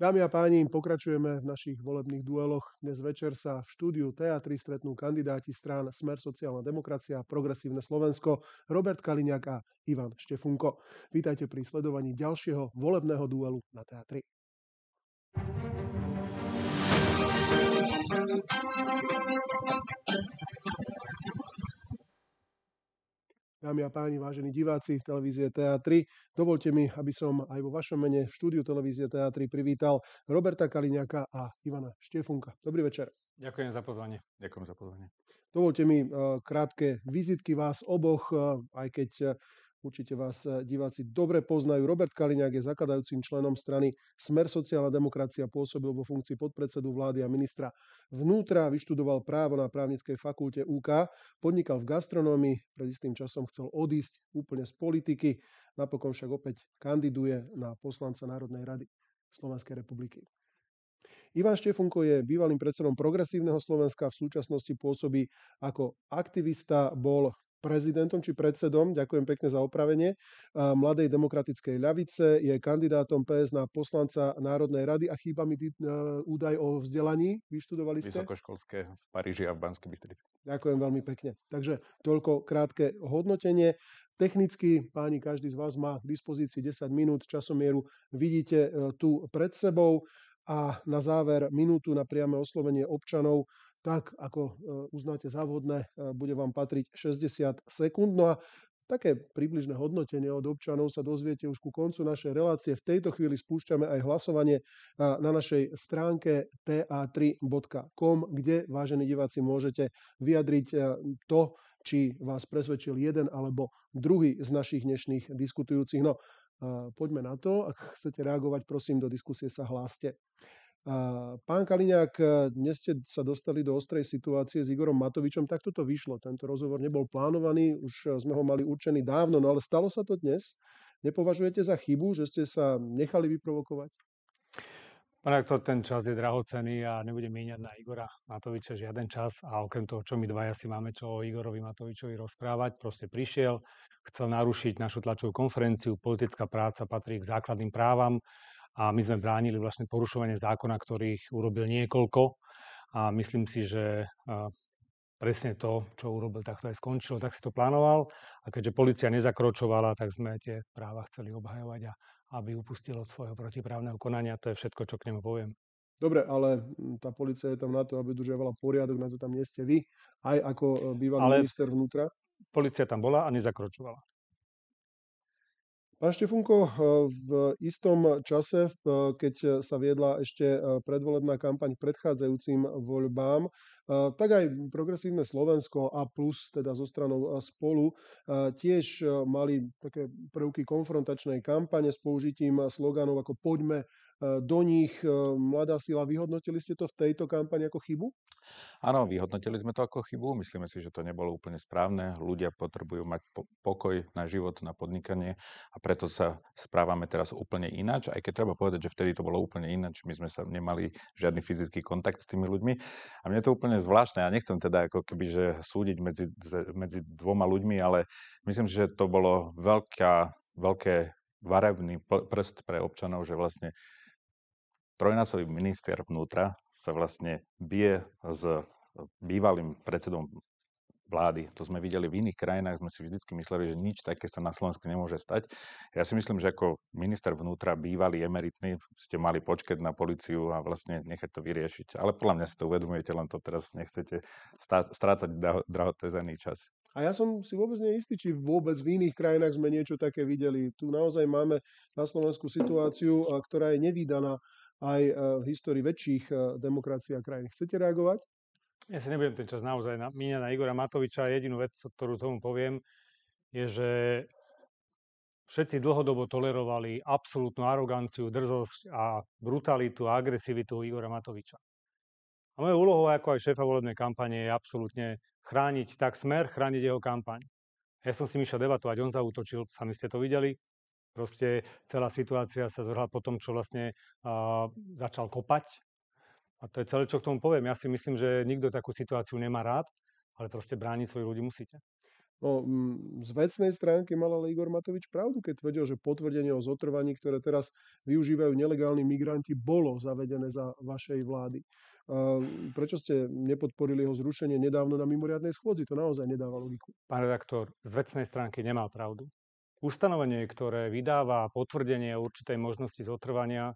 Dámy a páni, pokračujeme v našich volebných dueloch. Dnes večer sa v štúdiu Teatry stretnú kandidáti strán Smer sociálna demokracia, Progresívne Slovensko, Robert Kaliňák a Ivan Štefunko. Vítajte pri sledovaní ďalšieho volebného duelu na Teatri. Dámy a páni, vážení diváci televízie Teatry, dovolte mi, aby som aj vo vašom mene v štúdiu televízie Teatry privítal Roberta Kaliňaka a Ivana Štefunka. Dobrý večer. Ďakujem za pozvanie. Ďakujem za pozvanie. Dovolte mi eh, krátke vizitky vás oboch, eh, aj keď eh, Určite vás eh, diváci dobre poznajú. Robert Kaliňák je zakladajúcim členom strany Smer sociálna demokracia, pôsobil vo funkcii podpredsedu vlády a ministra vnútra, vyštudoval právo na právnickej fakulte UK, podnikal v gastronómii, pred istým časom chcel odísť úplne z politiky, napokon však opäť kandiduje na poslanca Národnej rady Slovenskej republiky. Ivan Štefunko je bývalým predsedom Progresívneho Slovenska, v súčasnosti pôsobí ako aktivista, bol prezidentom či predsedom, ďakujem pekne za opravenie, Mladej demokratickej ľavice, je kandidátom PS na poslanca Národnej rady a chýba mi e, údaj o vzdelaní. Vyštudovali ste? Vysokoškolské v Paríži a v Banskej Bystrici. Ďakujem veľmi pekne. Takže toľko krátke hodnotenie. Technicky, páni, každý z vás má k dispozícii 10 minút časomieru. Vidíte e, tu pred sebou. A na záver minútu na priame oslovenie občanov tak, ako e, uznáte za vhodné, e, bude vám patriť 60 sekúnd. No a Také približné hodnotenie od občanov sa dozviete už ku koncu našej relácie. V tejto chvíli spúšťame aj hlasovanie na našej stránke ta3.com, kde, vážení diváci, môžete vyjadriť e, to, či vás presvedčil jeden alebo druhý z našich dnešných diskutujúcich. No, poďme na to. Ak chcete reagovať, prosím, do diskusie sa hláste pán Kaliňák, e, dnes ste sa dostali do ostrej situácie s Igorom Matovičom, tak toto vyšlo. Tento rozhovor nebol plánovaný, už e, sme ho mali určený dávno, no ale stalo sa to dnes. Nepovažujete za chybu, že ste sa nechali vyprovokovať? Pán aktor, ten čas je drahocený a nebudem míňať na Igora Matoviča žiaden čas a okrem toho, čo my dvaja si máme čo o Igorovi Matovičovi rozprávať, proste prišiel, chcel narušiť našu tlačovú konferenciu, politická práca patrí k základným právam, a my sme bránili vlastne porušovanie zákona, ktorých urobil niekoľko a myslím si, že presne to, čo urobil, tak to aj skončilo, tak si to plánoval a keďže policia nezakročovala, tak sme tie práva chceli obhajovať a aby upustil od svojho protiprávneho konania, to je všetko, čo k nemu poviem. Dobre, ale hm, tá policia je tam na to, aby držiavala poriadok, na to tam nie ste vy, aj ako e, bývalý ale minister vnútra. Polícia tam bola a nezakročovala. Pán Štefunko, eh, v istom čase, eh, keď sa viedla ešte eh, predvolebná kampaň predchádzajúcim voľbám, tak aj progresívne Slovensko a plus teda zo stranou spolu tiež mali také prvky konfrontačnej kampane s použitím sloganov ako poďme do nich mladá sila. Vyhodnotili ste to v tejto kampani ako chybu? Áno, vyhodnotili sme to ako chybu. Myslíme si, že to nebolo úplne správne. Ľudia potrebujú mať pokoj na život, na podnikanie a preto sa správame teraz úplne ináč. Aj keď treba povedať, že vtedy to bolo úplne ináč. My sme sa nemali žiadny fyzický kontakt s tými ľuďmi. A mne to úplne úplne zvláštne. Ja nechcem teda ako keby, že súdiť medzi, medzi dvoma ľuďmi, ale myslím že to bolo veľká, veľké varebný prst pre občanov, že vlastne trojnásový minister vnútra sa vlastne bije s bývalým predsedom vlády. To sme videli v iných krajinách, sme si vždycky mysleli, že nič také sa na Slovensku nemôže stať. Ja si myslím, že ako minister vnútra, bývalý emeritný, ste mali počkať na policiu a vlastne nechať to vyriešiť. Ale podľa mňa si to uvedomujete, len to teraz nechcete strácať drahotezený čas. A ja som si vôbec neistý, či vôbec v iných krajinách sme niečo také videli. Tu naozaj máme na Slovensku situáciu, eh, ktorá je nevydaná aj eh, v histórii väčších eh, demokracií a krajín. Chcete reagovať? ja si nebudem ten čas naozaj na, míňať na Igora Matoviča. Jedinú vec, ktorú tomu poviem, je, že všetci dlhodobo tolerovali absolútnu aroganciu, drzosť a brutalitu a agresivitu Igora Matoviča. A mojou úlohou ako aj šéfa volebnej kampane je absolútne chrániť tak smer, chrániť jeho kampaň. Ja som si myšiel debatovať, on zautočil, sami ste to videli. Proste celá situácia sa zvrhla po tom, čo vlastne uh, začal kopať a to je celé, čo k tomu poviem. Ja si myslím, že nikto takú situáciu nemá rád, ale proste brániť svojich ľudí musíte. No, mm, z vecnej stránky mal ale Igor Matovič pravdu, keď tvrdil, že potvrdenie o zotrvaní, ktoré teraz využívajú nelegálni migranti, bolo zavedené za vašej vlády. Ehm, prečo ste nepodporili jeho zrušenie nedávno na mimoriadnej schôdzi? To naozaj nedáva logiku. Pán redaktor, z vecnej stránky nemal pravdu. Ustanovenie, ktoré vydáva potvrdenie určitej možnosti zotrvania,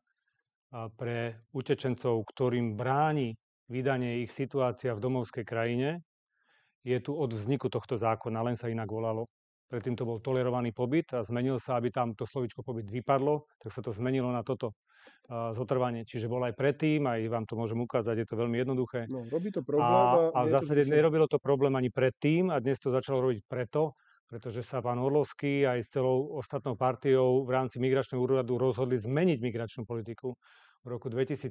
pre utečencov, ktorým bráni vydanie ich situácia v domovskej krajine, je tu od vzniku tohto zákona, len sa inak volalo. Predtým to bol tolerovaný pobyt a zmenil sa, aby tam to slovičko pobyt vypadlo, tak sa to zmenilo na toto zotrvanie. Čiže bol aj predtým, aj vám to môžem ukázať, je to veľmi jednoduché. No, robí to problém. A, a v zásade to... nerobilo to problém ani predtým a dnes to začalo robiť preto, pretože sa pán Orlovský aj s celou ostatnou partiou v rámci migračného úradu rozhodli zmeniť migračnú politiku. V roku 2015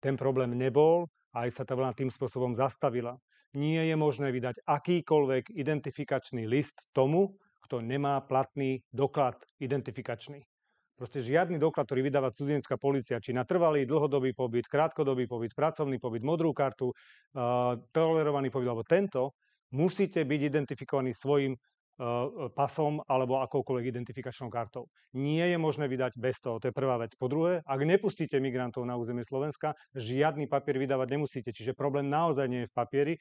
ten problém nebol a aj sa tá vlna tým spôsobom zastavila. Nie je možné vydať akýkoľvek identifikačný list tomu, kto nemá platný doklad identifikačný. Proste žiadny doklad, ktorý vydáva cudzinská policia, či na trvalý, dlhodobý pobyt, krátkodobý pobyt, pracovný pobyt, modrú kartu, uh, tolerovaný pobyt alebo tento, musíte byť identifikovaní svojim eh, eh, pasom alebo akoukoľvek identifikačnou kartou. Nie je možné vydať bez toho, to je prvá vec. Po druhé, ak nepustíte migrantov na územie Slovenska, žiadny papier vydávať nemusíte, čiže problém naozaj nie je v papieri,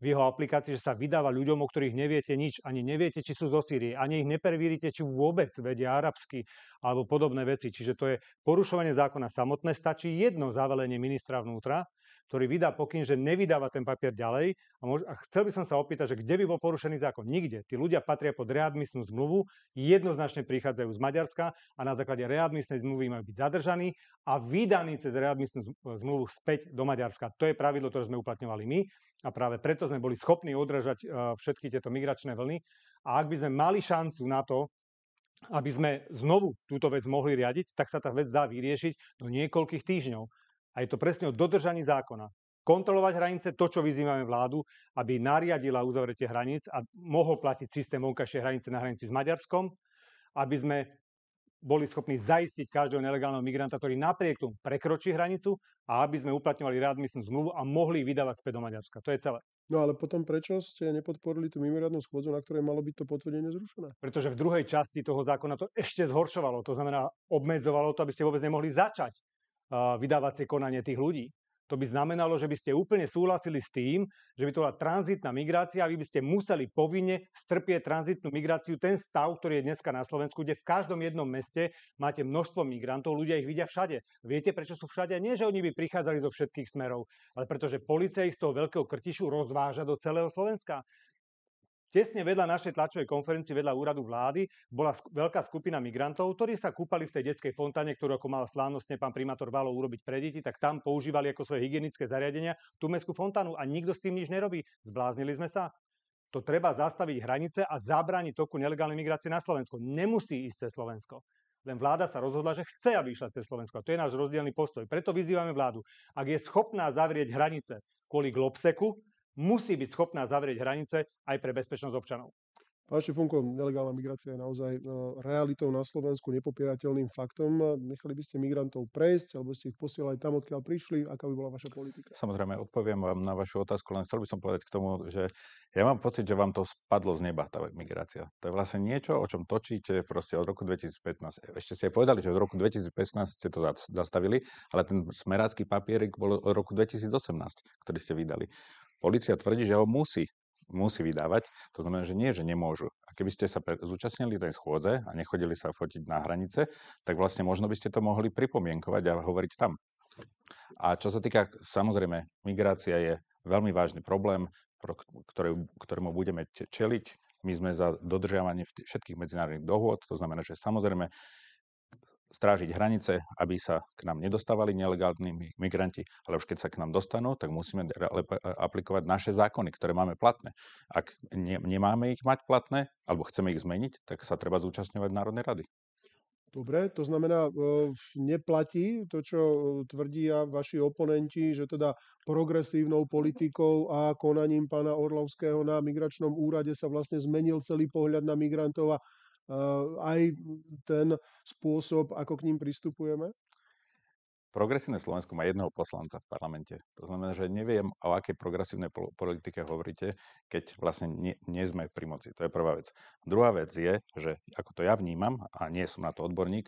v jeho aplikácii, že sa vydáva ľuďom, o ktorých neviete nič, ani neviete, či sú zo Sýrie, ani ich neprevíriete, či vôbec vedia arabsky alebo podobné veci. Čiže to je porušovanie zákona samotné. Stačí jedno zavelenie ministra vnútra, ktorý vydá pokyn, že nevydáva ten papier ďalej. A, môž, a chcel by som sa opýtať, že kde by bol porušený zákon? Nikde. Tí ľudia patria pod readmisnú zmluvu, jednoznačne prichádzajú z Maďarska a na základe readmisnej zmluvy majú byť zadržaní a vydaní cez readmisnú zmluvu späť do Maďarska. To je pravidlo, ktoré sme uplatňovali my a práve preto sme boli schopní odražať e, všetky tieto migračné vlny. A ak by sme mali šancu na to, aby sme znovu túto vec mohli riadiť, tak sa tá vec dá vyriešiť do niekoľkých týždňov. A je to presne o dodržaní zákona. Kontrolovať hranice, to, čo vyzývame vládu, aby nariadila uzavretie hraníc a mohol platiť systém vonkajšej hranice na hranici s Maďarskom, aby sme boli schopní zaistiť každého nelegálneho migranta, ktorý napriek tomu prekročí hranicu a aby sme uplatňovali readmisnú zmluvu a mohli vydávať späť do Maďarska. To je celé. No ale potom prečo ste nepodporili tú mimoriadnú schôdzu, na ktorej malo byť to potvrdenie zrušené? Pretože v druhej časti toho zákona to ešte zhoršovalo. To znamená, obmedzovalo to, aby ste vôbec nemohli začať vydávacie konanie tých ľudí. To by znamenalo, že by ste úplne súhlasili s tým, že by to bola tranzitná migrácia a vy by ste museli povinne strpieť tranzitnú migráciu, ten stav, ktorý je dneska na Slovensku, kde v každom jednom meste máte množstvo migrantov, ľudia ich vidia všade. Viete, prečo sú všade? Nie, že oni by prichádzali zo všetkých smerov, ale pretože policia ich z toho veľkého krtišu rozváža do celého Slovenska. Tesne vedľa našej tlačovej konferencie vedľa úradu vlády bola sk- veľká skupina migrantov, ktorí sa kúpali v tej detskej fontáne, ktorú ako mal slávnostne pán primátor Valo urobiť pre deti, tak tam používali ako svoje hygienické zariadenia tú mestskú fontánu a nikto s tým nič nerobí. Zbláznili sme sa? To treba zastaviť hranice a zabrániť toku nelegálnej migrácie na Slovensko. Nemusí ísť cez Slovensko. Len vláda sa rozhodla, že chce, aby išla cez Slovensko. A to je náš rozdielny postoj. Preto vyzývame vládu, ak je schopná zavrieť hranice kvôli globseku, musí byť schopná zavrieť hranice aj pre bezpečnosť občanov. Pán Šifunko, nelegálna migrácia je naozaj e, realitou na Slovensku, nepopierateľným faktom. Nechali by ste migrantov prejsť, alebo ste ich posielali tam, odkiaľ prišli? Aká by bola vaša politika? Samozrejme, odpoviem vám e, na vašu otázku, len chcel by som povedať k tomu, že ja mám pocit, že vám to spadlo z neba, tá migrácia. To je vlastne niečo, o čom točíte proste od roku 2015. E, ešte ste povedali, že od roku 2015 ste to zastavili, ale ten smerácky papierik bol od roku 2018, ktorý ste vydali. Polícia tvrdí, že ho musí, musí vydávať, to znamená, že nie, že nemôžu. A keby ste sa zúčastnili tej schôdze a nechodili sa fotiť na hranice, tak vlastne možno by ste to mohli pripomienkovať a hovoriť tam. A čo sa týka, samozrejme, migrácia je veľmi vážny problém, ktorý, ktorému budeme čeliť. My sme za dodržiavanie všetkých medzinárodných dohôd, to znamená, že samozrejme strážiť hranice, aby sa k nám nedostávali nelegálni migranti, ale už keď sa k nám dostanú, tak musíme e, aplikovať naše zákony, ktoré máme platné. Ak ne, nemáme ich mať platné, alebo chceme ich zmeniť, tak sa treba zúčastňovať Národnej rady. Dobre, to znamená, e, neplatí to, čo e, tvrdia vaši oponenti, že teda progresívnou politikou a konaním pána Orlovského na migračnom úrade sa vlastne zmenil celý pohľad na migrantov a aj ten spôsob, ako k ním pristupujeme? Progresívne Slovensko má jedného poslanca v parlamente. To znamená, že neviem, o akej progresívnej politike hovoríte, keď vlastne nie, nie sme pri moci. To je prvá vec. Druhá vec je, že ako to ja vnímam, a nie som na to odborník,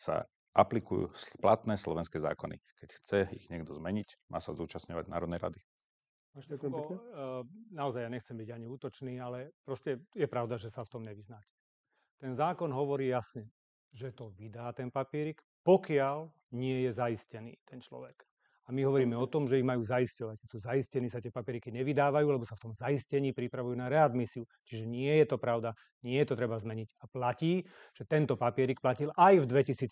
sa aplikujú platné slovenské zákony. Keď chce ich niekto zmeniť, má sa zúčastňovať Národnej rady. Naozaj ja nechcem byť ani útočný, ale proste je pravda, že sa v tom nevyznáte. Ten zákon hovorí jasne, že to vydá ten papírik, pokiaľ nie je zaistený ten človek. A my hovoríme o tom, že ich majú zaisťovať. Keď sú zaistení, sa tie papieriky nevydávajú, lebo sa v tom zaistení pripravujú na readmisiu. Čiže nie je to pravda, nie je to treba zmeniť. A platí, že tento papierik platil aj v 2015,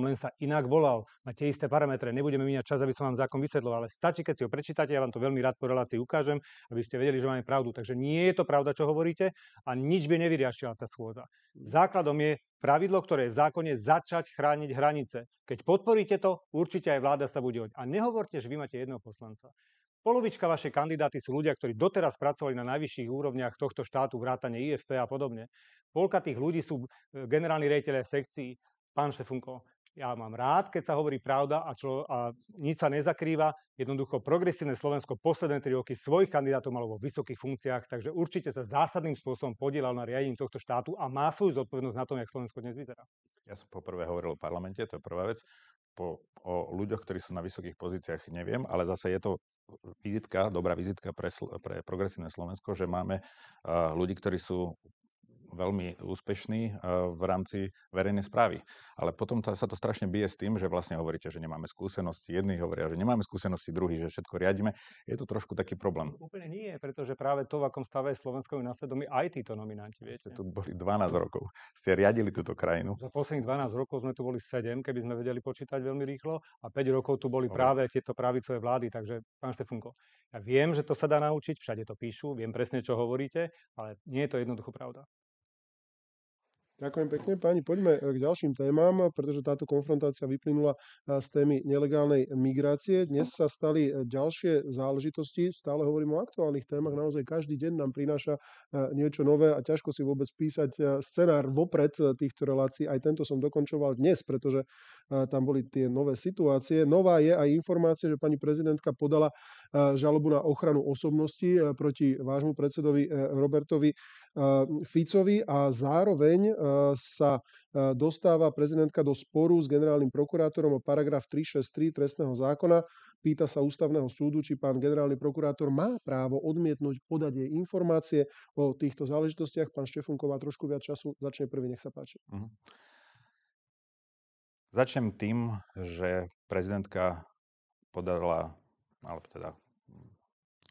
len sa inak volal. Na tie isté parametre. Nebudeme míňať čas, aby som vám zákon vysvetloval, ale stačí, keď si ho prečítate, ja vám to veľmi rád po relácii ukážem, aby ste vedeli, že máme pravdu. Takže nie je to pravda, čo hovoríte a nič by nevyriešila tá schôdza. Mm. Základom je pravidlo, ktoré je v zákone začať chrániť hranice. Keď podporíte to, určite aj vláda sa bude hoť. A nehovorte, že vy máte jedného poslanca. Polovička vašej kandidáty sú ľudia, ktorí doteraz pracovali na najvyšších úrovniach tohto štátu, vrátane IFP a podobne. Polka tých ľudí sú e, generálni rejiteľe sekcií. Pán Štefunko, ja mám rád, keď sa hovorí pravda a, člo, a nič sa nezakrýva. Jednoducho progresívne Slovensko posledné tri roky svojich kandidátov malo vo vysokých funkciách, takže určite sa zásadným spôsobom podielal na riadení tohto štátu a má svoju zodpovednosť na tom, jak Slovensko dnes vyzerá. Ja som poprvé hovoril o parlamente, to je prvá vec. Po, o ľuďoch, ktorí sú na vysokých pozíciách, neviem, ale zase je to vizitka, dobrá vizitka pre, pre progresívne Slovensko, že máme uh, ľudí, ktorí sú veľmi úspešní eh, v rámci verejnej správy. Ale potom to, sa to strašne bije s tým, že vlastne hovoríte, že nemáme skúsenosti. Jedni hovoria, že nemáme skúsenosti, druhí, že všetko riadíme. Je to trošku taký problém. Úplne nie, pretože práve to, v akom stave je Slovensko, na svedomí aj títo nominanti. Viete? Ste tu boli 12 rokov. Ste riadili túto krajinu. Za posledných 12 rokov sme tu boli 7, keby sme vedeli počítať veľmi rýchlo. A 5 rokov tu boli práve tieto pravicové vlády. Takže, pán Štefunko, ja viem, že to sa dá naučiť, všade to píšu, viem presne, čo hovoríte, ale nie je to jednoducho pravda. Ďakujem pekne, pani. Poďme eh, k ďalším témam, pretože táto konfrontácia vyplynula eh, z témy nelegálnej migrácie. Dnes sa stali eh, ďalšie záležitosti. Stále hovorím o aktuálnych témach. Naozaj každý deň nám prináša niečo nové a ťažko si vôbec písať scenár vopred týchto relácií. Aj tento som dokončoval dnes, pretože tam boli tie nové situácie. Nová je aj informácia, že pani prezidentka podala žalobu na ochranu osobnosti proti vášmu predsedovi Robertovi Ehm, Ficovi a zároveň ehm, sa ehm, dostáva prezidentka do sporu s generálnym prokurátorom o paragraf 363 trestného zákona. Pýta sa ústavného súdu, či pán generálny prokurátor má právo odmietnúť podať jej informácie o týchto záležitostiach. Pán Štefunko má trošku viac času, začne prvý, nech sa páči. Mhm. Začnem tým, že prezidentka podala, alebo teda hm,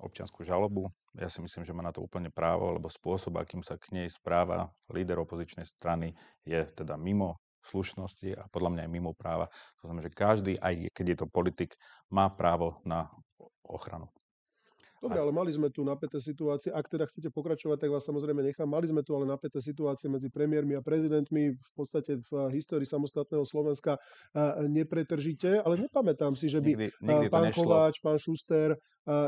občianskú žalobu ja si myslím, že má na to úplne právo, lebo spôsob, akým sa k nej správa líder opozičnej strany, je teda mimo slušnosti a podľa mňa aj mimo práva. To znamená, že každý, aj keď je to politik, má právo na ochranu. Dobre, ale mali sme tu napäté situácie. Ak teda chcete pokračovať, tak vás samozrejme nechám. Mali sme tu ale napäté situácie medzi premiérmi a prezidentmi v podstate v histórii samostatného Slovenska nepretržite, ale nepamätám si, že by nikdy, nikdy pán Kováč, pán Šuster,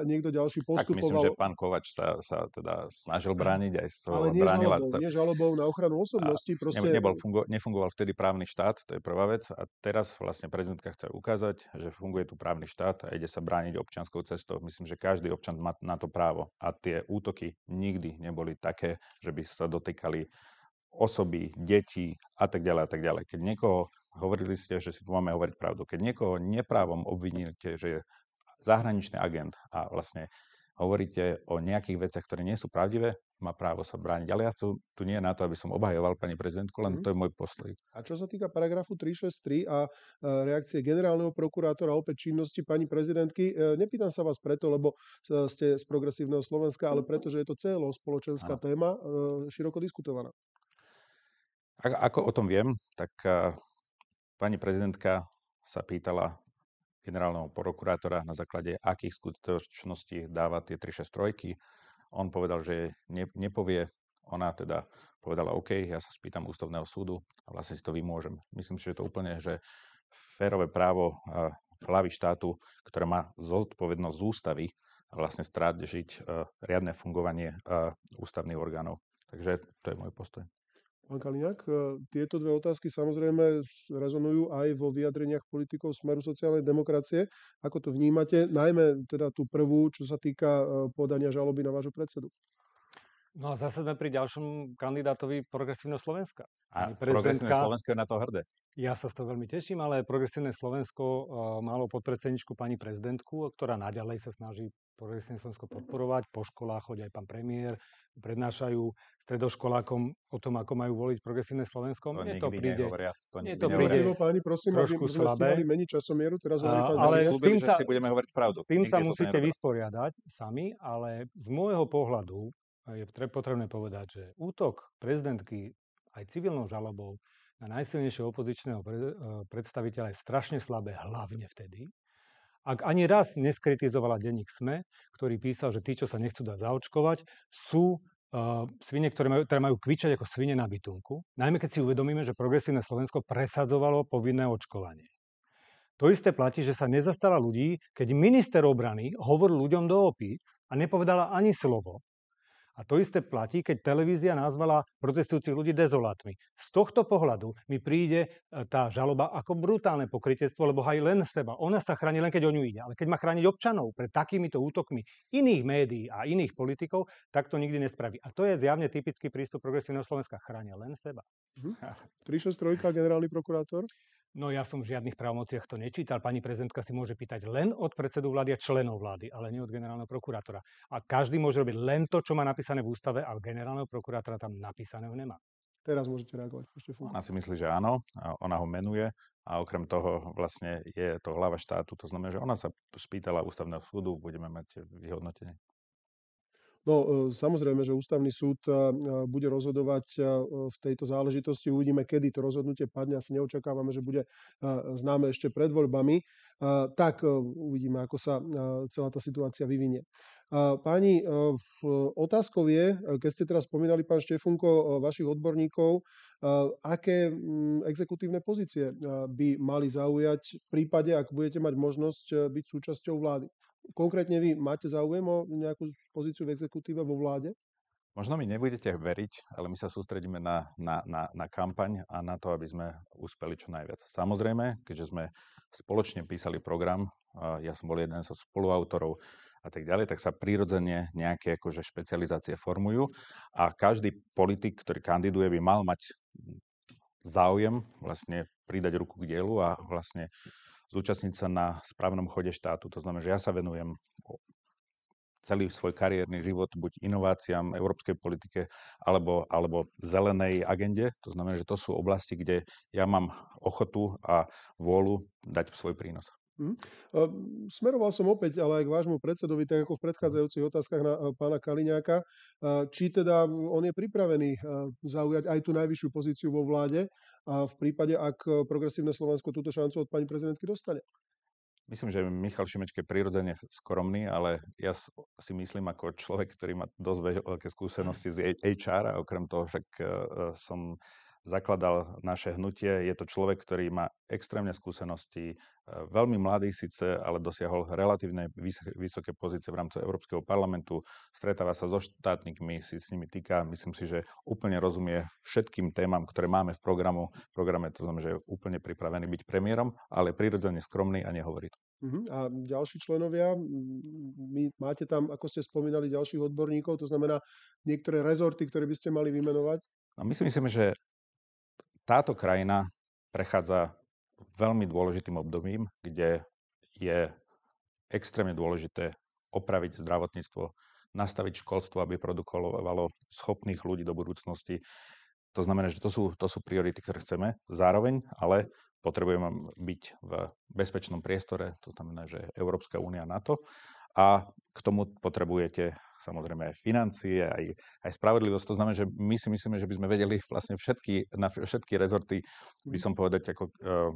niekto ďalší postupoval. Tak myslím, že pán kováč sa, sa teda snažil brániť aj sa ale nie Žalobou, nie žalobou na ochranu osobnosti. proste... nebol fungo, nefungoval vtedy právny štát, to je prvá vec. A teraz vlastne prezidentka chce ukázať, že funguje tu právny štát a ide sa brániť občianskou cestou. Myslím, že každý občan má na to právo. A tie útoky nikdy neboli také, že by sa dotýkali osoby, deti a tak ďalej a tak ďalej. Keď niekoho, hovorili ste, že si tu máme hovoriť pravdu, keď niekoho neprávom obviníte, že je zahraničný agent a vlastne hovoríte o nejakých veciach, ktoré nie sú pravdivé, má právo sa brániť. Ale ja tu, tu nie je na to, aby som obhajoval pani prezidentku, len mm. to je môj postoj. A čo sa týka paragrafu 363 a e, reakcie generálneho prokurátora opäť činnosti pani prezidentky, e, nepýtam sa vás preto, lebo e, ste z progresívneho Slovenska, ale preto, že je to celo spoločenská Áno. téma, široko diskutovaná. A- ako o tom viem, tak pani prezidentka sa pýtala generálneho prokurátora na základe akých skutočností dáva tie 363 on povedal, že ne, nepovie, ona teda povedala OK, ja sa spýtam ústavného súdu a vlastne si to vymôžem. Myslím si, že to úplne, že férové právo hlavy štátu, ktoré má zodpovednosť z ústavy, vlastne strážiť e, riadne fungovanie e, ústavných orgánov. Takže to je môj postoj. Pán Kaliňák, e, tieto dve otázky samozrejme rezonujú aj vo vyjadreniach politikov Smeru sociálnej demokracie. Ako to vnímate, najmä teda tú prvú, čo sa týka e, podania žaloby na vášho predsedu? No a zase sme pri ďalšom kandidátovi Progresívneho Slovenska. A Progresívne Slovensko je na to hrdé. Ja sa z toho veľmi teším, ale Progresívne Slovensko e, malo podpredsedničku pani prezidentku, ktorá naďalej sa snaží Progresívne Slovensko podporovať. Po školách chodí aj pán premiér, prednášajú stredoškolákom o tom, ako majú voliť Progresívne Slovensko. To Mne to príde, nehovoria, to Mne to príde Milo, páni, prosím, trošku aby slabé. Sme časomieru, teraz ale s tým sa, si budeme hovoriť pravdu. S tým sa musíte vysporiadať sami, ale z môjho pohľadu je potrebné povedať, že útok prezidentky aj civilnou žalobou na najsilnejšieho opozičného eh, predstaviteľa je strašne slabé, hlavne vtedy, ak ani raz neskritizovala denník SME, ktorý písal, že tí, čo sa nechcú dať zaočkovať, sú uh, svine, ktoré majú, ktoré majú kvičať ako svine na bytunku, najmä keď si uvedomíme, že progresívne Slovensko presadzovalo povinné očkovanie. To isté platí, že sa nezastala ľudí, keď minister obrany hovoril ľuďom do opíc a nepovedala ani slovo, a to isté platí, keď televízia nazvala protestujúcich ľudí dezolátmi. Z tohto pohľadu mi príde e, tá žaloba ako brutálne pokrytectvo, lebo aj len seba. Ona sa chráni len, keď o ňu ide. Ale keď má chrániť občanov pred takýmito útokmi iných médií a iných politikov, tak to nikdy nespraví. A to je zjavne typický prístup progresívneho Slovenska. Chráňa len seba. Mhm. Prišiel trojka generálny prokurátor? No ja som v žiadnych právomociach to nečítal. Pani prezidentka si môže pýtať len od predsedu vlády a členov vlády, ale nie od generálneho prokurátora. A každý môže robiť len to, čo má napísané v ústave a generálneho prokurátora tam napísaného nemá. Teraz môžete reagovať. Ešte ona si myslí, že áno, ona ho menuje a okrem toho vlastne je to hlava štátu. To znamená, že ona sa spýtala ústavného súdu, budeme mať vyhodnotenie. No e, samozrejme, že ústavný súd e, e, bude rozhodovať v tejto záležitosti. Uvidíme, kedy to rozhodnutie padne. Asi neočakávame, že bude známe ešte pred voľbami. Tak uvidíme, ako sa celá tá situácia vyvinie. Páni, otázkou je, keď ste teraz spomínali, pán Štefunko, vašich odborníkov, aké exekutívne pozície by mali zaujať v prípade, ak budete mať možnosť byť súčasťou vlády konkrétne vy máte záujem o nejakú pozíciu v exekutíve vo vláde? Možno mi nebudete veriť, ale my sa sústredíme na, na, na, na kampaň a na to, aby sme uspeli čo najviac. Samozrejme, keďže sme spoločne písali program, ja som bol jeden zo so spoluautorov a tak ďalej, tak sa prirodzene nejaké akože špecializácie formujú a každý politik, ktorý kandiduje, by mal mať záujem vlastne pridať ruku k dielu a vlastne zúčastniť sa na správnom chode štátu. To znamená, že ja sa venujem celý svoj kariérny život buď inováciám, európskej politike alebo, alebo zelenej agende. To znamená, že to sú oblasti, kde ja mám ochotu a vôľu dať svoj prínos. Hm? Smeroval som opäť, ale aj k vášmu predsedovi, tak ako v predchádzajúcich otázkach na eh, pána Kaliňáka, eh, či teda on je pripravený eh, zaujať aj tú najvyššiu pozíciu vo vláde a v prípade, ak progresívne Slovensko túto šancu od pani prezidentky dostane. Myslím, že Michal Šimečke je prirodzene skromný, ale ja si myslím ako človek, ktorý má dosť veľké skúsenosti z HR a okrem toho však som zakladal naše hnutie. Je to človek, ktorý má extrémne skúsenosti, e, veľmi mladý síce, ale dosiahol relatívne vysoké pozície v rámci Európskeho parlamentu, stretáva sa so štátnikmi, si s nimi týka, myslím si, že úplne rozumie všetkým témam, ktoré máme v programu. V programe to znamená, že je úplne pripravený byť premiérom, ale prirodzene skromný a nehovorí to. Uh-huh. A ďalší členovia, my máte tam, ako ste spomínali, ďalších odborníkov, to znamená niektoré rezorty, ktoré by ste mali vymenovať? No my si myslíme, že táto krajina prechádza veľmi dôležitým obdobím, kde je extrémne dôležité opraviť zdravotníctvo, nastaviť školstvo, aby produkovalo schopných ľudí do budúcnosti. To znamená, že to sú, to sú priority, ktoré chceme. Zároveň ale potrebujeme byť v bezpečnom priestore, to znamená, že Európska únia, NATO. A k tomu potrebujete samozrejme aj financie, aj, aj spravodlivosť. To znamená, že my si myslíme, že by sme vedeli vlastne všetky, na všetky rezorty, by mm. som povedať, ako uh,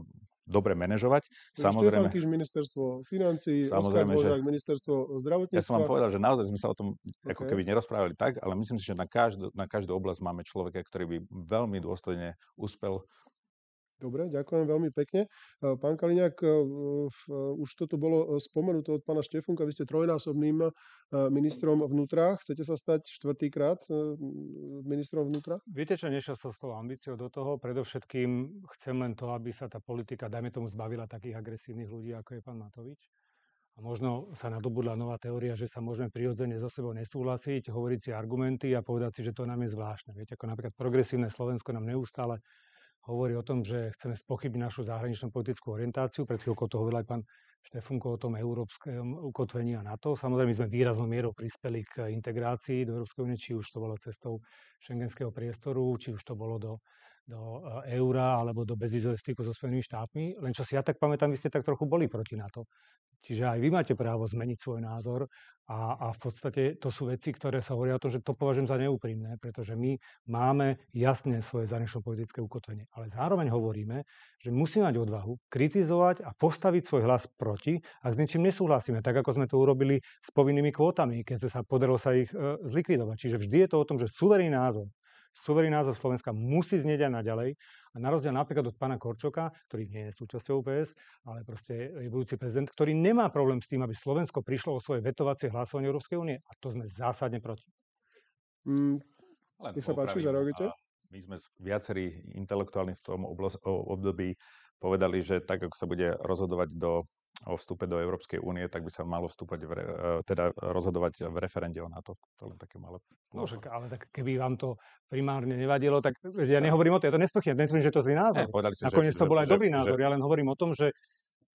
dobre manažovať. Samozrejme, Štefán Kiš, ministerstvo financí, samozrejme, Oskar Dvořák, že, ministerstvo zdravotníctva. Ja som vám povedal, že naozaj sme sa o tom okay. ako keby nerozprávali tak, ale myslím si, že na každú, na každú oblasť máme človeka, ktorý by veľmi dôstojne uspel Dobre, ďakujem veľmi pekne. E, pán Kaliňák, e, už toto bolo e, spomenuté od pána Štefunka, vy ste trojnásobným ministrom vnútra. Chcete sa stať štvrtýkrát ministrom vnútra? Viete čo, nešiel som s tou ambíciou do toho. Predovšetkým chcem len to, aby sa tá politika, dajme tomu, zbavila takých agresívnych ľudí, ako je pán Matovič. A možno sa nadobudla nová teória, že sa môžeme prirodzene so sebou nesúhlasiť, hovoriť si argumenty a povedať si, že to nám je zvláštne. Viete, ako napríklad progresívne Slovensko nám neustále hovorí o tom, že chceme spochybniť našu zahraničnú politickú orientáciu. Pred chvíľkou to hovoril aj pán Štefunko o tom európskom ukotvení a NATO. Samozrejme, my sme výraznou mierou prispeli k integrácii do Európskej únie, či už to bolo cestou šengenského priestoru, či už to bolo do do e, eura alebo do bezvizového styku so Spojenými štátmi. Len čo si ja tak pamätám, vy ste tak trochu boli proti na to. Čiže aj vy máte právo zmeniť svoj názor a, a v podstate to sú veci, ktoré sa hovoria o tom, že to považujem za neúprimné, pretože my máme jasne svoje zahranično-politické ukotvenie. Ale zároveň hovoríme, že musíme mať odvahu kritizovať a postaviť svoj hlas proti, ak s niečím nesúhlasíme, tak ako sme to urobili s povinnými kvótami, keď sa podarilo sa ich e, zlikvidovať. Čiže vždy je to o tom, že suverý názor suverený názor Slovenska musí znieť aj naďalej. A na rozdiel napríklad od pána Korčoka, ktorý nie je súčasťou UPS, ale proste je budúci prezident, ktorý nemá problém s tým, aby Slovensko prišlo o svoje vetovacie hlasovanie Európskej únie. A to sme zásadne proti. Mm, Nech sa páči, zareagujte. My sme viacerí intelektuálni v tom období povedali, že tak, ako sa bude rozhodovať do, o vstupe do Európskej únie, tak by sa malo vstúpať v, e, teda rozhodovať v referende o NATO. To len také malé. No, že, ale tak keby vám to primárne nevadilo, tak ja nehovorím o to, ja to nespochybňujem, netvrdím, že to zlý názor. Ne, Nakoniec to bol že, aj dobrý že, názor, že, ja len hovorím o tom, že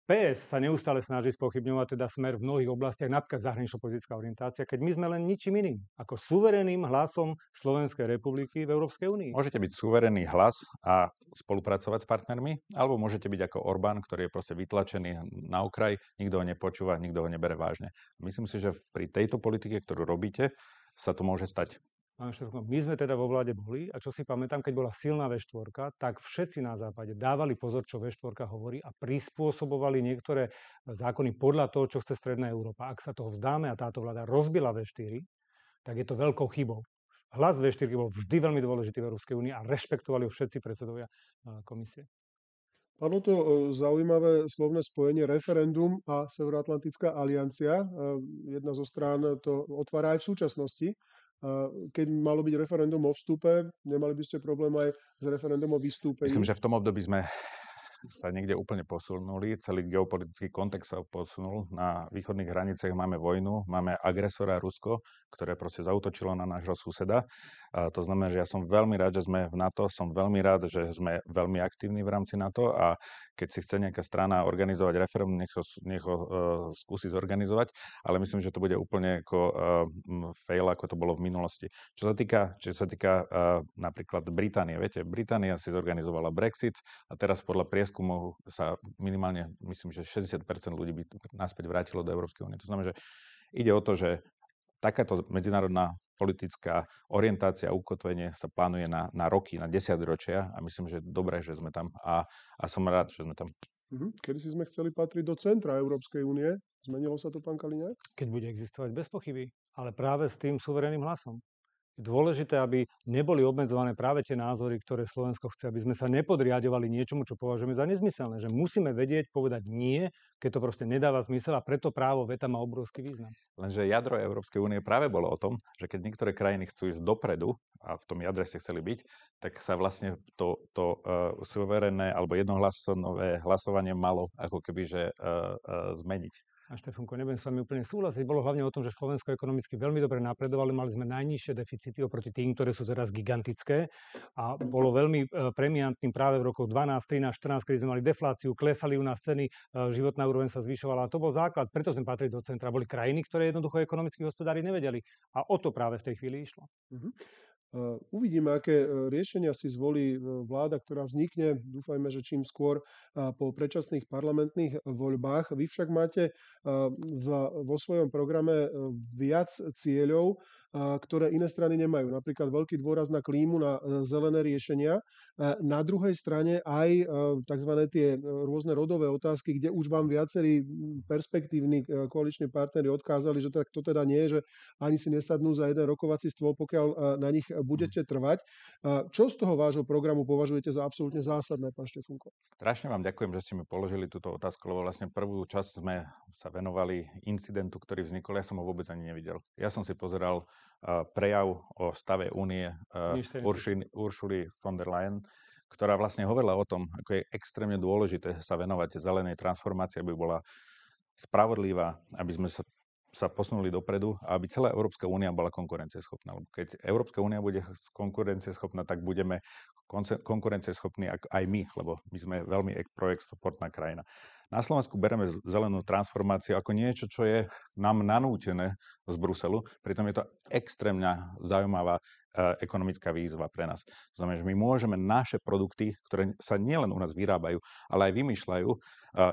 PS sa neustále snaží spochybňovať teda smer v mnohých oblastiach, napríklad zahranično-politická orientácia, keď my sme len ničím iným ako suvereným hlasom Slovenskej republiky v Európskej únii. Môžete byť suverený hlas a spolupracovať s partnermi, alebo môžete byť ako Orbán, ktorý je proste vytlačený na okraj, nikto ho nepočúva, nikto ho nebere vážne. Myslím si, že pri tejto politike, ktorú robíte, sa to môže stať. Pán Štefko, my sme teda vo vláde boli a čo si pamätám, keď bola silná V4, tak všetci na západe dávali pozor, čo V4 hovorí a prispôsobovali niektoré e, zákony podľa toho, čo chce Stredná Európa. Ak sa toho vzdáme a táto vláda rozbila V4, tak je to veľkou chybou. Hlas V4 bol vždy veľmi dôležitý v Európskej únii a rešpektovali ho všetci predsedovia e, komisie. Padlo to e, zaujímavé slovné spojenie referendum a Severoatlantická aliancia. Jedna zo strán to otvára aj v súčasnosti keď malo byť referendum o vstupe, nemali by ste problém aj s referendum o vystúpení? Myslím, že v tom období sme sa niekde úplne posunuli, celý geopolitický kontext sa posunul. Na východných hraniciach máme vojnu, máme agresora Rusko, ktoré proste zautočilo na nášho suseda. A to znamená, že ja som veľmi rád, že sme v NATO, som veľmi rád, že sme veľmi aktívni v rámci NATO a keď si chce nejaká strana organizovať referendum, nech ho, nech ho uh, skúsi zorganizovať, ale myslím, že to bude úplne ako uh, fail, ako to bolo v minulosti. Čo sa týka, čo sa týka uh, napríklad Británie, viete, Británia si zorganizovala Brexit a teraz podľa prieskumu prieskumoch sa minimálne, myslím, že 60 ľudí by naspäť vrátilo do Európskej únie. To znamená, že ide o to, že takáto medzinárodná politická orientácia a ukotvenie sa plánuje na, na roky, na desaťročia a myslím, že je dobré, že sme tam a, a som rád, že sme tam. Mhm. Kedy si sme chceli patriť do centra Európskej únie, zmenilo sa to, pán Kaliňák? Keď bude existovať bez pochyby, ale práve s tým suverénnym hlasom dôležité, aby neboli obmedzované práve tie názory, ktoré Slovensko chce, aby sme sa nepodriadovali niečomu, čo považujeme za nezmyselné. Že musíme vedieť povedať nie, keď to proste nedáva zmysel a preto právo veta má obrovský význam. Lenže jadro Európskej únie práve bolo o tom, že keď niektoré krajiny chcú ísť dopredu a v tom jadre ste chceli byť, tak sa vlastne to, to uh, suverénne alebo jednohlasové hlasovanie malo ako keby že uh, uh, zmeniť. A Štefanko, nebudem s vami úplne súhlasiť. Bolo hlavne o tom, že Slovensko ekonomicky veľmi dobre napredovalo, mali sme najnižšie deficity oproti tým, ktoré sú teraz gigantické. A bolo veľmi e, premiantným práve v rokoch 12, 13, 14, kedy sme mali defláciu, klesali u nás ceny, e, životná úroveň sa zvyšovala. A to bol základ, preto sme patrili do centra. Boli krajiny, ktoré jednoducho ekonomicky hospodári nevedeli. A o to práve v tej chvíli išlo. Mm-hmm. Uh, uvidíme, aké uh, riešenia si zvolí uh, vláda, ktorá vznikne, dúfajme, že čím skôr po predčasných parlamentných voľbách. Vy však máte vo svojom programe viac cieľov, ktoré iné strany nemajú. Napríklad veľký dôraz na klímu, na e, zelené riešenia. E, na druhej strane aj e, tzv. tie rôzne rodové otázky, kde už vám viacerí perspektívni koaliční partnery odkázali, že to teda nie je, že ani si nesadnú za jeden rokovací stôl, pokiaľ na nich budete trvať. Čo z toho vášho programu považujete za absolútne zásadné, pán Štefunko? Strašne vám ďakujem, že ste mi položili túto otázku, lebo vlastne prvú časť sme sa venovali incidentu, ktorý vznikol. Ja som ho vôbec ani nevidel. Ja som si pozeral prejav o stave únie Uršin, Uršuly von der Leyen, ktorá vlastne hovorila o tom, ako je extrémne dôležité sa venovať zelenej transformácii, aby bola spravodlivá, aby sme sa sa posunuli dopredu a aby celá Európska únia bola konkurencieschopná. Lebo keď Európska únia bude konkurencieschopná, tak budeme konkurencieschopní aj my, lebo my sme veľmi projektsportná krajina. Na Slovensku bereme zelenú transformáciu ako niečo, čo je nám nanútené z Bruselu, pritom je to extrémne zaujímavá E, ekonomická výzva pre nás. To znamená, že my môžeme naše produkty, ktoré sa nielen u nás vyrábajú, ale aj vymýšľajú, e,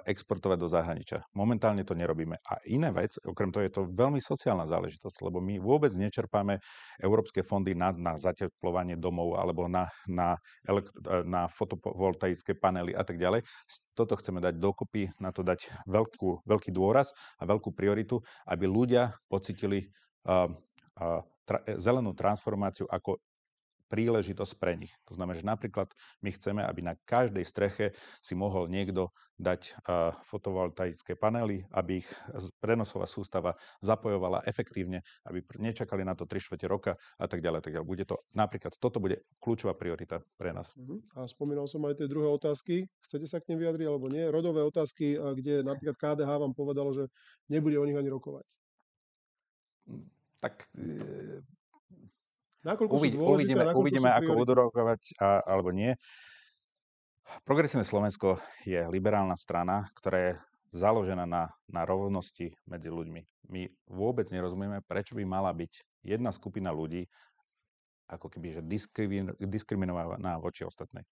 exportovať do zahraničia. Momentálne to nerobíme. A iná vec, okrem toho je to veľmi sociálna záležitosť, lebo my vôbec nečerpáme európske fondy na, na zateplovanie domov alebo na, na, e, na fotovoltaické panely a tak ďalej. Toto chceme dať dokopy, na to dať veľkú, veľký dôraz a veľkú prioritu, aby ľudia pocitili uh, uh, tra- e, zelenú transformáciu ako príležitosť pre nich. To znamená, že napríklad my chceme, aby na každej streche si mohol niekto dať fotovoltaické panely, aby ich prenosová sústava zapojovala efektívne, aby nečakali na to 3 čtvrte roka a tak ďalej. Tak ďalej. Bude to, napríklad toto bude kľúčová priorita pre nás. Uh-huh. A spomínal som aj tie druhé otázky. Chcete sa k nim vyjadriť alebo nie? Rodové otázky, kde napríklad KDH vám povedalo, že nebude o nich ani rokovať. Mm tak eh, uvid, uvidíme, uvidíme ako budú rokovať a, alebo nie. Progresívne Slovensko je liberálna strana, ktorá je založená na, na rovnosti medzi ľuďmi. My vôbec nerozumieme, prečo by mala byť jedna skupina ľudí ako keby že diskriminovaná voči ostatnej.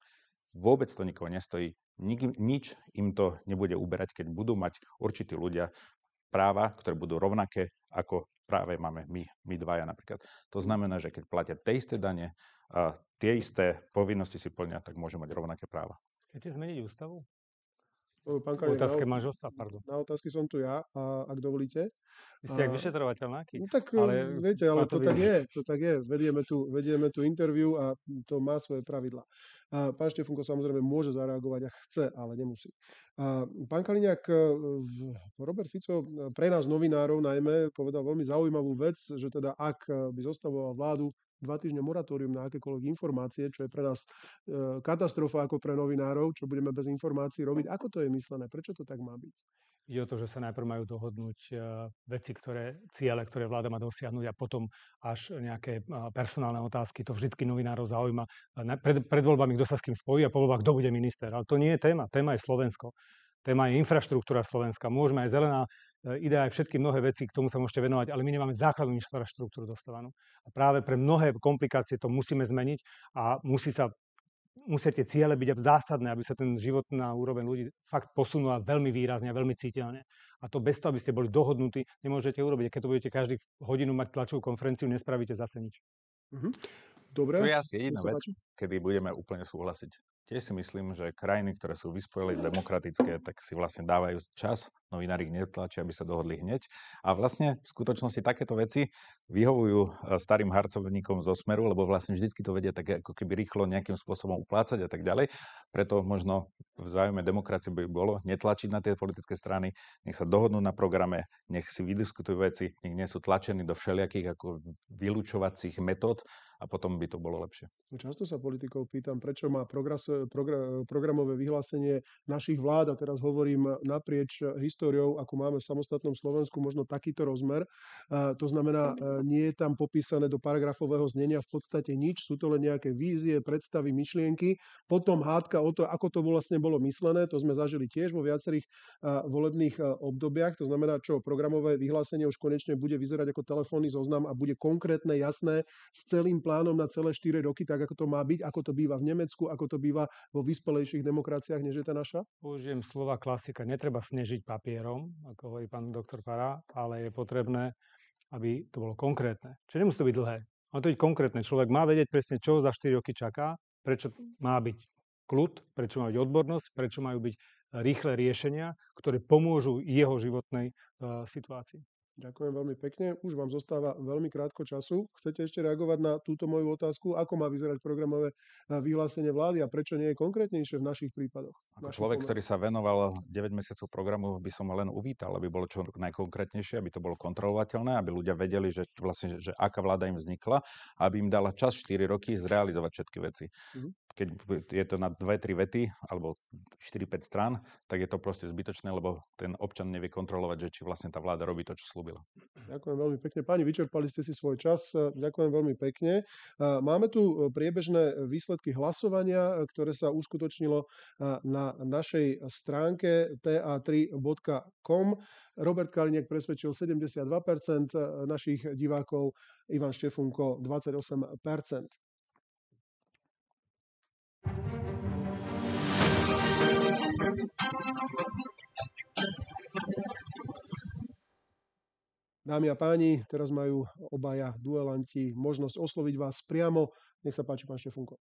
Vôbec to nikoho nestojí. Nik, nič im to nebude uberať, keď budú mať určití ľudia práva, ktoré budú rovnaké ako práve máme my, my dvaja napríklad. To znamená, že keď platia tie isté dane, a tie isté povinnosti si plnia, tak môžu mať rovnaké práva. Chcete zmeniť ústavu? Pán Kalina, otázke na, ostá, pardon. Na otázky som tu ja, a, ak dovolíte. Vy ste a, ak vyšetrovateľ nejaký. No tak, ale, eh, viete, ale to, to tak je, to tak je. Vedieme tu, vedieme tu interviu a to má svoje pravidla. A pán Štefunko samozrejme môže zareagovať a chce, ale nemusí. A, pán Kaliňák, eh, Robert Fico eh, pre nás novinárov najmä povedal veľmi zaujímavú vec, že teda ak by zostavoval vládu, dva týždne moratórium na akékoľvek informácie, čo je pre nás e, katastrofa ako pre novinárov, čo budeme bez informácií robiť. Ako to je myslené? Prečo to tak má byť? Je o to, že sa najprv majú dohodnúť e, veci, ktoré, ciele, ktoré vláda má dosiahnuť a potom až nejaké e, personálne otázky. To vždy novinárov zaujíma. E, pred, pred voľbami, kto sa s kým spojí a po voľbách, kto bude minister. Ale to nie je téma. Téma je Slovensko téma je infraštruktúra Slovenska. Môžeme aj zelená E, ide aj všetky mnohé veci, k tomu sa môžete venovať, ale my nemáme základnú infraštruktúru dostávanú. A práve pre mnohé komplikácie to musíme zmeniť a musí sa musia tie ciele byť zásadné, aby sa ten život na úroveň ľudí fakt posunula veľmi výrazne a veľmi cítelne. A to bez toho, aby ste boli dohodnutí, nemôžete urobiť. Keď to budete každý hodinu mať tlačovú konferenciu, nespravíte zase nič. Mm-hmm. Dobre. To je asi jediná vec, kedy budeme úplne súhlasiť. Tiež si myslím, že krajiny, ktoré sú vyspojili demokratické, tak si vlastne dávajú čas, novinári netlačia, aby sa dohodli hneď. A vlastne v skutočnosti takéto veci vyhovujú e, starým harcovníkom zo smeru, lebo vlastne vždycky to vedia tak ako keby rýchlo nejakým spôsobom uplácať a tak ďalej. Preto možno v záujme demokracie by bolo netlačiť na tie politické strany, nech sa dohodnú na programe, nech si vydiskutujú veci, nech nie sú tlačení do všelijakých ako vylúčovacích metód, a potom by to bolo lepšie. Často sa politikov pýtam, prečo má progres, progr- programové vyhlásenie našich vlád, a teraz hovorím naprieč históriou, ako máme v samostatnom Slovensku, možno takýto rozmer. To znamená, e, nie je tam popísané do paragrafového znenia v podstate nič, sú to len nejaké vízie, predstavy, myšlienky. Potom hádka o to, ako to vlastne bolo myslené, to sme zažili tiež vo viacerých e, volebných e, obdobiach. To znamená, čo programové vyhlásenie už konečne bude vyzerať ako telefónny zoznam a bude konkrétne, jasné, s celým plánom na celé 4 roky, tak ako to má byť, ako to býva v Nemecku, ako to býva vo vyspelejších demokraciách, než je tá naša? Použijem slova klasika, netreba snežiť papierom, ako hovorí pán doktor Fara, ale je potrebné, aby to bolo konkrétne. Čiže nemusí to byť dlhé. Má to byť konkrétne. Človek má vedieť presne, čo za 4 roky čaká, prečo má byť kľud, prečo má byť odbornosť, prečo majú byť rýchle riešenia, ktoré pomôžu jeho životnej uh, situácii. Ďakujem veľmi pekne. Už vám zostáva veľmi krátko času. Chcete ešte reagovať na túto moju otázku, ako má vyzerať programové eh, vyhlásenie vlády a prečo nie je konkrétnejšie v našich prípadoch? Ako našich človek, ktorý sa venoval 9 mesiacov programu, by som len uvítal, aby bolo čo najkonkrétnejšie, aby to bolo kontrolovateľné, aby ľudia vedeli, že vlastne, že aká vláda im vznikla, aby im dala čas 4 roky zrealizovať všetky veci. Mm-hmm keď je to na 2-3 vety alebo 4-5 strán, tak je to proste zbytočné, lebo ten občan nevie kontrolovať, že či vlastne tá vláda robí to, čo slúbila. Ďakujem veľmi pekne. Páni, vyčerpali ste si svoj čas. Ďakujem veľmi pekne. Máme tu e, priebežné e, výsledky hlasovania, e, ktoré sa uskutočnilo na našej stránke ta3.com. Robert Kaliniak presvedčil 72% našich divákov, Ivan Štefunko 28%. Dámy a páni, teraz majú obaja duelanti možnosť osloviť vás priamo. Nech sa páči, pán Štefunko.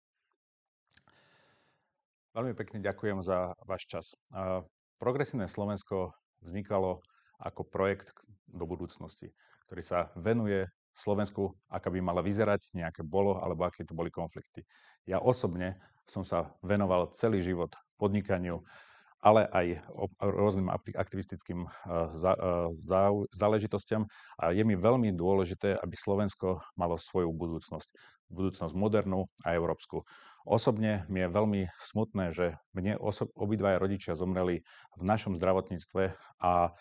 Veľmi pekne ďakujem za váš čas. Progresívne Slovensko vznikalo ako projekt do budúcnosti, ktorý sa venuje Slovensku, aká by mala vyzerať, nejaké bolo, alebo aké tu boli konflikty. Ja osobne som sa venoval celý život podnikaniu, ale aj rôznym aktivistickým eh, eh, záležitostiam. A je mi veľmi dôležité, aby Slovensko malo svoju budúcnosť. Budúcnosť modernú a európsku. Osobne mi je veľmi smutné, že mne oso- obidvaja rodičia zomreli v našom zdravotníctve a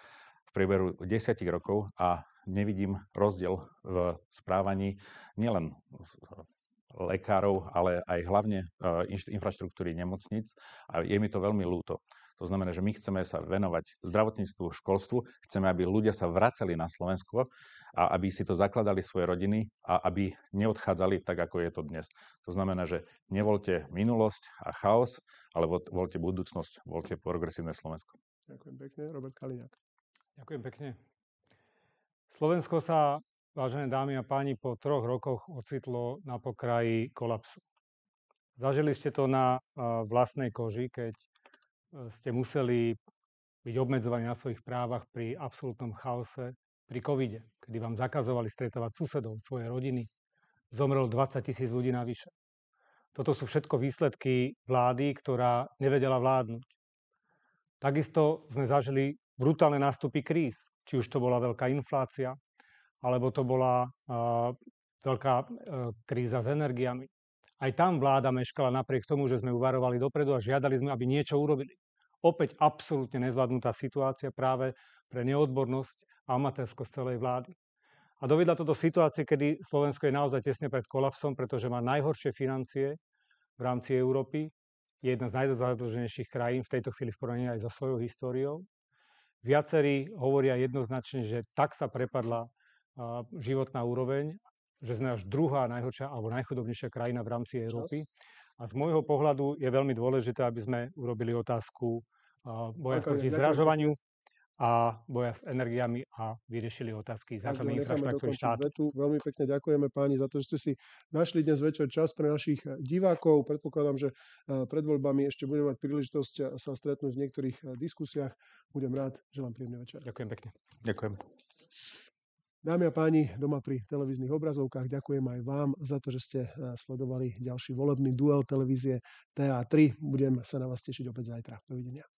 v priebehu 10 rokov a nevidím rozdiel v správaní nielen lekárov, ale aj hlavne e, infraštruktúry nemocnic a je mi to veľmi ľúto. To znamená, že my chceme sa venovať zdravotníctvu, školstvu, chceme, aby ľudia sa vracali na Slovensko a aby si to zakladali svoje rodiny a aby neodchádzali tak, ako je to dnes. To znamená, že nevolte minulosť a chaos, ale volte budúcnosť, volte progresívne Slovensko. Ďakujem pekne. Robert Kaliňák. Ďakujem pekne. Slovensko sa, vážené dámy a páni, po troch rokoch ocitlo na pokraji kolapsu. Zažili ste to na vlastnej koži, keď e, ste museli byť obmedzovaní na svojich právach pri absolútnom chaose pri covide, kedy vám zakazovali stretávať susedov, svoje rodiny. Zomrelo 20 tisíc ľudí navyše. Toto sú všetko výsledky vlády, ktorá nevedela vládnuť. Takisto sme zažili brutálne nástupy kríz. Či už to bola veľká inflácia, alebo to bola uh, veľká uh, kríza s energiami. Aj tam vláda meškala napriek tomu, že sme uvarovali dopredu a žiadali sme, aby niečo urobili. Opäť absolútne nezvládnutá situácia práve pre neodbornosť a amatérskosť celej vlády. A dovedla to do situácie, kedy Slovensko je naozaj tesne pred kolapsom, pretože má najhoršie financie v rámci Európy, je jedna z najzadlženejších krajín v tejto chvíli v porovnaní aj so svojou históriou Viacerí hovoria jednoznačne, že tak sa prepadla životná úroveň, že sme až druhá najhoršia alebo najchudobnejšia krajina v rámci Európy. A z môjho pohľadu je veľmi dôležité, aby sme urobili otázku boja proti zražovaniu a boja s energiami a vyriešili otázky základnej infraštruktúry štátu. Vetu. Veľmi pekne ďakujeme páni za to, že ste si našli dnes večer čas pre našich eh, divákov. Predpokladám, že eh, pred voľbami ešte budeme mať príležitosť eh, sa stretnúť v niektorých diskusiách. Budem rád, želám príjemný večer. Ďakujem pekne. Ďakujem. Dámy a páni, doma pri televíznych obrazovkách ďakujem aj vám za to, že ste sledovali ďalší volebný duel televízie TA3. Budem sa na vás tešiť opäť zajtra. Dovidenia.